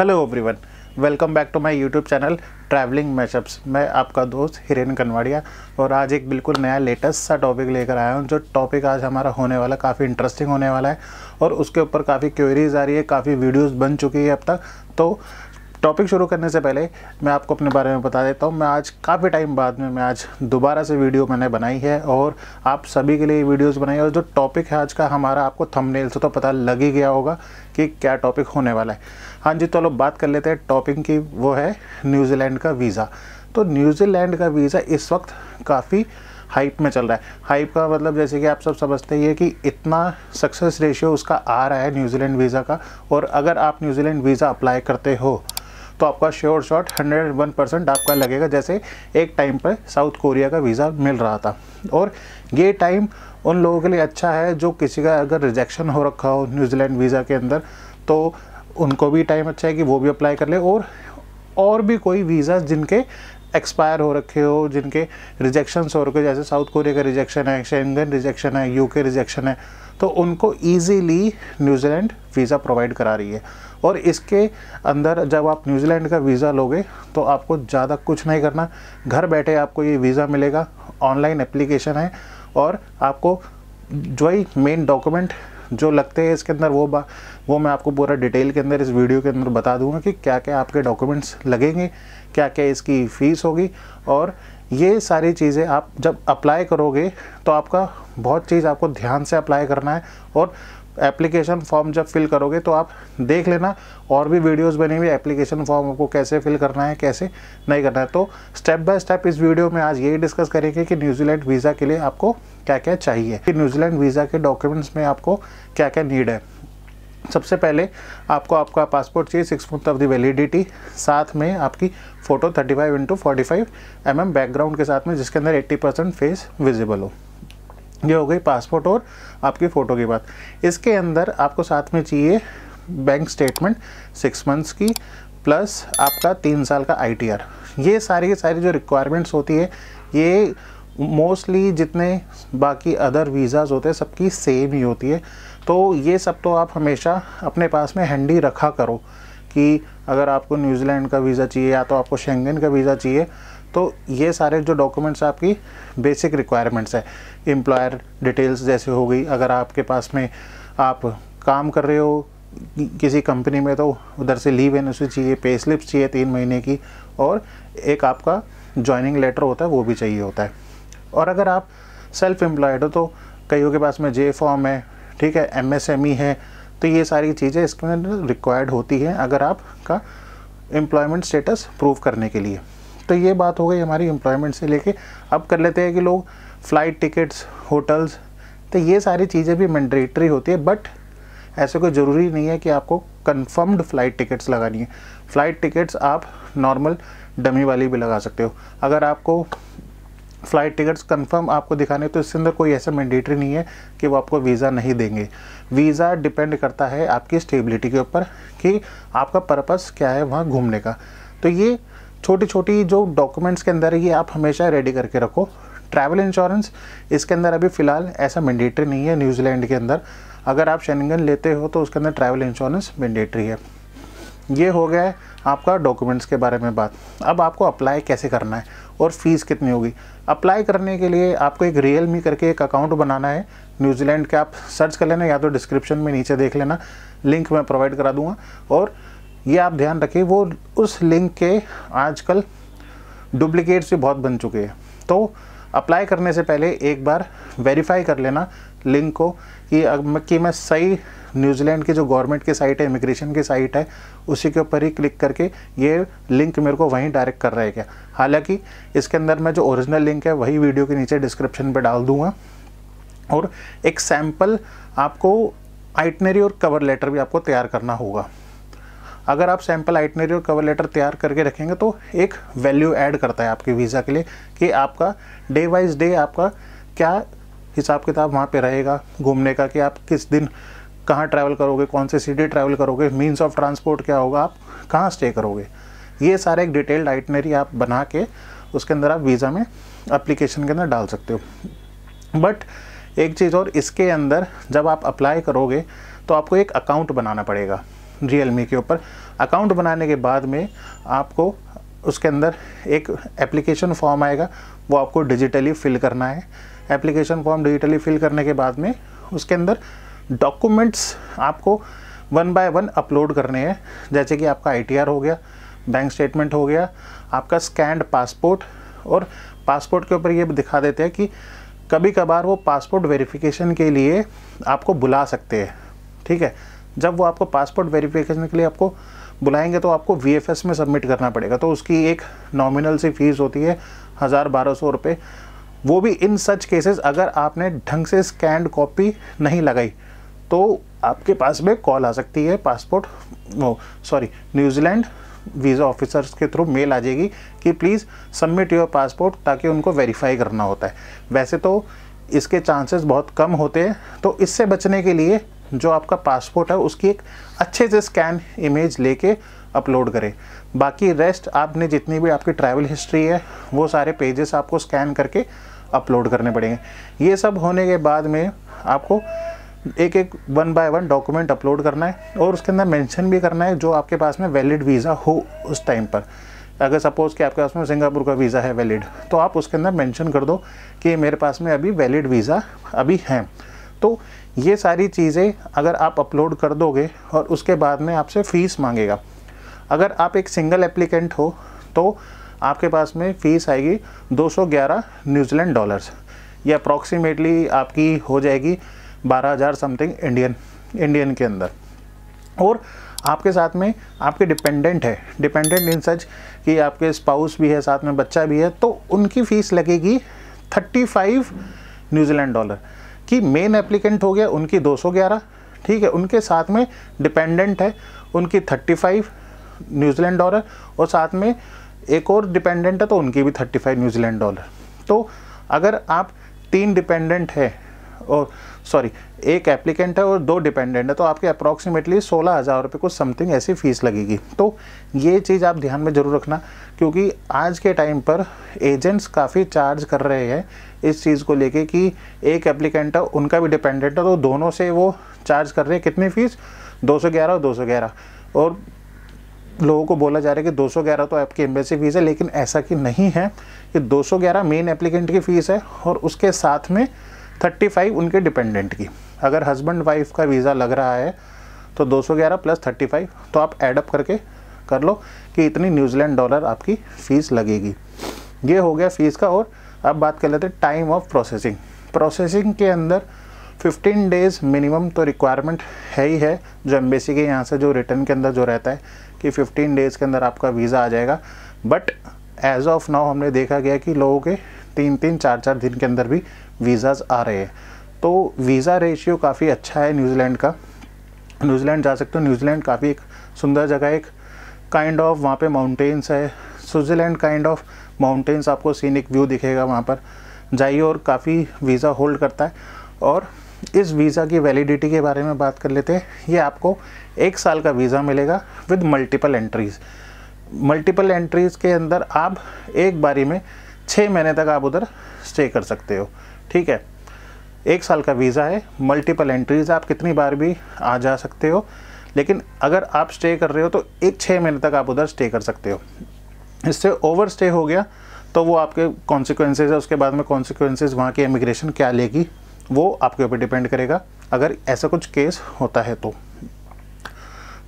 hello everyone welcome back to my YouTube channel travelling mashups मैं आपका दोस्त हिरेन कनवाड़िया और आज एक बिल्कुल नया लेटेस्ट सा टॉपिक लेकर आया हूँ जो टॉपिक आज हमारा होने वाला काफ़ी इंटरेस्टिंग होने वाला है और उसके ऊपर काफ़ी क्वेरीज आ रही है काफ़ी वीडियोज़ बन चुकी है अब तक तो टॉपिक शुरू करने से पहले मैं आपको अपने बारे में बता देता हूँ मैं आज काफ़ी टाइम बाद में मैं आज दोबारा से वीडियो मैंने बनाई है और आप सभी के लिए वीडियोस बनाई और जो टॉपिक है आज का हमारा आपको थंबनेल से तो पता लग ही गया होगा कि क्या टॉपिक होने वाला है हाँ जी तो चलो तो बात कर लेते हैं टॉपिक की वो है न्यूजीलैंड का वीज़ा तो न्यूजीलैंड का वीज़ा इस वक्त काफ़ी हाइप में चल रहा है हाइप का मतलब जैसे कि आप सब समझते ही है कि इतना सक्सेस रेशियो उसका आ रहा है न्यूजीलैंड वीज़ा का और अगर आप न्यूजीलैंड वीज़ा अप्लाई करते हो तो आपका sure shot hundred one percent आपका लगेगा जैसे एक टाइम पर साउथ कोरिया का वीज़ा मिल रहा था और ये टाइम उन लोगों के लिए अच्छा है जो किसी का अगर रिजेक्शन हो रखा हो न्यूजीलैंड वीज़ा के अंदर तो उनको भी टाइम अच्छा है कि वो भी अप्लाई कर ले और और भी कोई वीज़ा जिनके एक्सपायर हो रखे हो जिनके रिजेक्शन हो रखे जैसे साउथ कोरिया का रिजेक्शन है शेंगन रिजेक्शन है यूके रिजेक्शन है तो उनको ईजीली न्यूजीलैंड वीज़ा प्रोवाइड करा रही है और इसके अंदर जब आप न्यूजीलैंड का वीज़ा लोगे तो आपको ज़्यादा कुछ नहीं करना घर बैठे आपको ये वीज़ा मिलेगा ऑनलाइन एप्लीकेशन है और आपको जो ही मेन डॉक्यूमेंट जो लगते हैं इसके अंदर वो बा वो मैं आपको पूरा डिटेल के अंदर इस वीडियो के अंदर बता दूंगा कि क्या क्या आपके डॉक्यूमेंट्स लगेंगे क्या क्या इसकी फ़ीस होगी और ये सारी चीज़ें आप जब अप्लाई करोगे तो आपका बहुत चीज़ आपको ध्यान से अप्लाई करना है और एप्लीकेशन फॉर्म जब फिल करोगे तो आप देख लेना और भी वीडियोस बनी हुई एप्लीकेशन फॉर्म आपको कैसे फिल करना है कैसे नहीं करना है तो स्टेप बाय स्टेप इस वीडियो में आज यही डिस्कस करेंगे कि न्यूजीलैंड वीज़ा के लिए आपको क्या क्या चाहिए कि न्यूजीलैंड वीज़ा के डॉक्यूमेंट्स में आपको क्या क्या नीड है सबसे पहले आपको आपका पासपोर्ट चाहिए six month of the validity साथ में आपकी photo 35 five into forty background के साथ में जिसके अंदर 80 परसेंट फेस विजिबल हो ये हो गई पासपोर्ट और आपकी फ़ोटो की बात इसके अंदर आपको साथ में चाहिए बैंक स्टेटमेंट सिक्स मंथ्स की प्लस आपका तीन साल का आई ये सारी की सारी जो रिक्वायरमेंट्स होती है ये मोस्टली जितने बाकी अदर वीज़ाज़ होते हैं सबकी सेम ही होती है तो ये सब तो आप हमेशा अपने पास में हैंडी रखा करो कि अगर आपको न्यूजीलैंड का वीज़ा चाहिए या तो आपको शेंगन का वीज़ा चाहिए तो ये सारे जो डॉक्यूमेंट्स आपकी बेसिक रिक्वायरमेंट्स है एम्प्लॉयर डिटेल्स जैसे हो गई अगर आपके पास में आप काम कर रहे हो किसी कंपनी में तो उधर से लीव एन चाहिए पे स्लिप्स चाहिए तीन महीने की और एक आपका ज्वाइनिंग लेटर होता है वो भी चाहिए होता है और अगर आप सेल्फ एम्प्लॉयड हो तो कईयों के पास में जे फॉर्म है ठीक है एमएसएमई e है तो ये सारी चीज़ें इसमें रिक्वायर्ड होती हैं अगर आपका एम्प्लॉयमेंट स्टेटस प्रूव करने के लिए तो ये बात हो गई हमारी एम्प्लॉयमेंट से लेके अब कर लेते हैं कि लोग फ़्लाइट टिकट्स होटल्स तो ये सारी चीज़ें भी मैंडेटरी होती है बट ऐसे कोई ज़रूरी नहीं है कि आपको कन्फर्म्ड फ़्लाइट टिकट्स लगानी है फ़्लाइट टिकट्स आप नॉर्मल डमी वाली भी लगा सकते हो अगर आपको फ्लाइट टिकट्स कंफर्म आपको दिखाने तो इसके अंदर कोई ऐसा मैंडेटरी नहीं है कि वो आपको वीज़ा नहीं देंगे वीज़ा डिपेंड करता है आपकी स्टेबिलिटी के ऊपर कि आपका पर्पस क्या है वहाँ घूमने का तो ये छोटी छोटी जो डॉक्यूमेंट्स के अंदर ये आप हमेशा रेडी करके रखो ट्रैवल इंश्योरेंस इसके अंदर अभी फ़िलहाल ऐसा मैंडेटरी नहीं है न्यूजीलैंड के अंदर अगर आप शनिगन लेते हो तो उसके अंदर ट्रैवल इंश्योरेंस मैंडेटरी है ये हो गया है आपका डॉक्यूमेंट्स के बारे में बात अब आपको अप्लाई कैसे करना है और फ़ीस कितनी होगी अप्लाई करने के लिए आपको एक रियल मी करके एक अकाउंट बनाना है न्यूजीलैंड के आप सर्च कर लेना या तो डिस्क्रिप्शन में नीचे देख लेना लिंक मैं प्रोवाइड करा दूँगा और ये आप ध्यान रखिए वो उस लिंक के आजकल डुप्लीकेट से बहुत बन चुके हैं तो अप्लाई करने से पहले एक बार वेरीफाई कर लेना लिंक को कि कि मैं सही न्यूजीलैंड की जो गवर्नमेंट की साइट है इमिग्रेशन की साइट है उसी के ऊपर ही क्लिक करके ये लिंक मेरे को वहीं डायरेक्ट कर रहेगा हालांकि इसके अंदर मैं जो ओरिजिनल लिंक है वही वीडियो के नीचे डिस्क्रिप्शन पर डाल दूंगा और एक सैम्पल आपको आइटनरी और कवर लेटर भी आपको तैयार करना होगा अगर आप सैम्पल आइटनरी और कवर लेटर तैयार करके रखेंगे तो एक वैल्यू ऐड करता है आपके वीज़ा के लिए कि आपका डे वाइज डे आपका क्या हिसाब किताब वहाँ पे रहेगा घूमने का कि आप किस दिन कहाँ ट्रैवल करोगे कौन से सिटी ट्रैवल करोगे मीन्स ऑफ ट्रांसपोर्ट क्या होगा आप कहाँ स्टे करोगे ये सारे एक डिटेल्ड आइटनरी आप बना के उसके अंदर आप वीज़ा में अप्लीकेशन के अंदर डाल सकते हो बट एक चीज़ और इसके अंदर जब आप अप्लाई करोगे तो आपको एक अकाउंट बनाना पड़ेगा रियलमी के ऊपर अकाउंट बनाने के बाद में आपको उसके अंदर एक एप्लीकेशन फॉर्म आएगा वो आपको डिजिटली फिल करना है एप्लीकेशन फॉर्म डिजिटली फिल करने के बाद में उसके अंदर डॉक्यूमेंट्स आपको वन बाय वन अपलोड करने हैं जैसे कि आपका आई हो गया बैंक स्टेटमेंट हो गया आपका स्कैंड पासपोर्ट और पासपोर्ट के ऊपर ये दिखा देते हैं कि कभी कभार वो पासपोर्ट वेरिफिकेशन के लिए आपको बुला सकते हैं ठीक है जब वो आपको पासपोर्ट वेरिफिकेशन के लिए आपको बुलाएंगे तो आपको वी में सबमिट करना पड़ेगा तो उसकी एक नॉमिनल सी फीस होती है हज़ार बारह सौ रुपये वो भी इन सच केसेस अगर आपने ढंग से स्कैंड कॉपी नहीं लगाई तो आपके पास में कॉल आ सकती है passport sorry New Zealand visa officers के थ्रू मेल आ जाएगी कि प्लीज़ सबमिट योर पासपोर्ट ताकि उनको वेरीफाई करना होता है वैसे तो इसके चांसेस बहुत कम होते हैं तो इससे बचने के लिए जो आपका पासपोर्ट है उसकी एक अच्छे से स्कैन इमेज लेके अपलोड करें बाकी रेस्ट आपने जितनी भी आपकी ट्रैवल हिस्ट्री है वो सारे पेजेस आपको स्कैन करके अपलोड करने पड़ेंगे ये सब होने के बाद में आपको एक एक one by one document upload करना है और उसके अंदर मेंशन भी करना है जो आपके पास में वैलिड वीज़ा हो उस टाइम पर अगर सपोज़ कि आपके पास में सिंगापुर का वीज़ा है वैलिड तो आप उसके अंदर मेंशन कर दो कि मेरे पास में अभी वैलिड वीज़ा अभी हैं तो ये सारी चीज़ें अगर आप अपलोड कर दोगे और उसके बाद में आपसे फ़ीस मांगेगा अगर आप एक सिंगल एप्लीकेंट हो तो आपके पास में फ़ीस आएगी 211 न्यूजीलैंड डॉलर्स ये अप्रॉक्सीमेटली आपकी हो जाएगी 12000 समथिंग इंडियन इंडियन के अंदर और आपके साथ में आपके डिपेंडेंट है डिपेंडेंट इन सच कि आपके स्पाउस भी है साथ में बच्चा भी है तो उनकी फ़ीस लगेगी 35 न्यूजीलैंड डॉलर कि मेन एप्लीकेंट हो गया उनकी 211 ठीक है उनके साथ में डिपेंडेंट है उनकी 35 न्यूजीलैंड डॉलर और साथ में एक और डिपेंडेंट है तो उनकी भी 35 न्यूजीलैंड डॉलर तो अगर आप तीन डिपेंडेंट है और सॉरी एक एप्लीकेंट है और दो डिपेंडेंट है तो आपके अप्रॉक्सीमेटली सोलह हज़ार रुपये कुछ समथिंग ऐसी फ़ीस लगेगी तो ये चीज़ आप ध्यान में ज़रूर रखना क्योंकि आज के टाइम पर एजेंट्स काफ़ी चार्ज कर रहे हैं इस चीज़ को लेके कि एक एप्लीकेंट है उनका भी डिपेंडेंट है तो दोनों से वो चार्ज कर रहे हैं कितनी फ़ीस दो सौ ग्यारह और दो सौ ग्यारह और लोगों को बोला जा रहा है कि 211 तो आपकी एम्बेसी फ़ीस है लेकिन ऐसा कि नहीं है कि 211 मेन एप्लीकेंट की फ़ीस है और उसके साथ में 35 उनके डिपेंडेंट की अगर हस्बैंड वाइफ का वीज़ा लग रहा है तो 211 प्लस 35 तो आप एडअप करके कर लो कि इतनी न्यूजीलैंड डॉलर आपकी फ़ीस लगेगी ये हो गया फ़ीस का और अब बात कर लेते टाइम ऑफ प्रोसेसिंग प्रोसेसिंग के अंदर 15 डेज़ मिनिमम तो रिक्वायरमेंट है ही है जो एम्बेसी के यहाँ से जो रिटर्न के अंदर जो रहता है कि 15 डेज़ के अंदर आपका वीज़ा आ जाएगा बट एज ऑफ नाउ हमने देखा गया कि लोगों के तीन तीन चार चार दिन के अंदर भी वीज़ाज आ रहे हैं तो वीज़ा रेशियो काफ़ी अच्छा है न्यूजीलैंड का न्यूजीलैंड जा सकते हो न्यूजीलैंड काफ़ी एक सुंदर जगह एक काइंड ऑफ वहाँ पे माउंटेन्स है स्विट्ज़रलैंड काइंड ऑफ माउंटेन्स आपको सीनिक व्यू दिखेगा वहाँ पर जाइए और काफ़ी वीज़ा होल्ड करता है और इस वीज़ा की वैलिडिटी के बारे में बात कर लेते हैं ये आपको एक साल का वीज़ा मिलेगा with multiple entries multiple entries के अंदर आप एक बारी में छः महीने तक आप उधर स्टे कर सकते हो ठीक है एक साल का वीज़ा है मल्टीपल एंट्रीज़ आप कितनी बार भी आ जा सकते हो लेकिन अगर आप स्टे कर रहे हो तो एक छः महीने तक आप उधर स्टे कर सकते हो इससे ओवर स्टे हो गया तो वो आपके कॉन्सिक्वेंसेज है उसके बाद में कॉन्सिक्वेंसेज वहाँ की इमिग्रेशन क्या लेगी वो आपके ऊपर डिपेंड करेगा अगर ऐसा कुछ केस होता है तो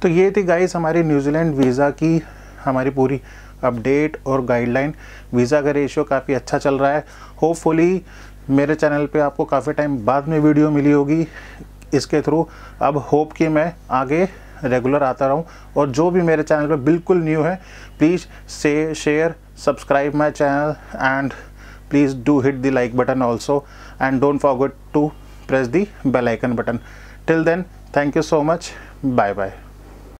तो ये थी गाइस हमारी न्यूजीलैंड वीज़ा की हमारी पूरी अपडेट और गाइडलाइन वीज़ा का रेशियो काफ़ी अच्छा चल रहा है होपफुली मेरे चैनल पे आपको काफ़ी टाइम बाद में वीडियो मिली होगी इसके थ्रू अब होप कि मैं आगे रेगुलर आता रहूं और जो भी मेरे चैनल पे बिल्कुल न्यू है प्लीज़ से share subscribe my channel and please do hit the like button also and don't forget to press the bell icon button till then thank you so much bye bye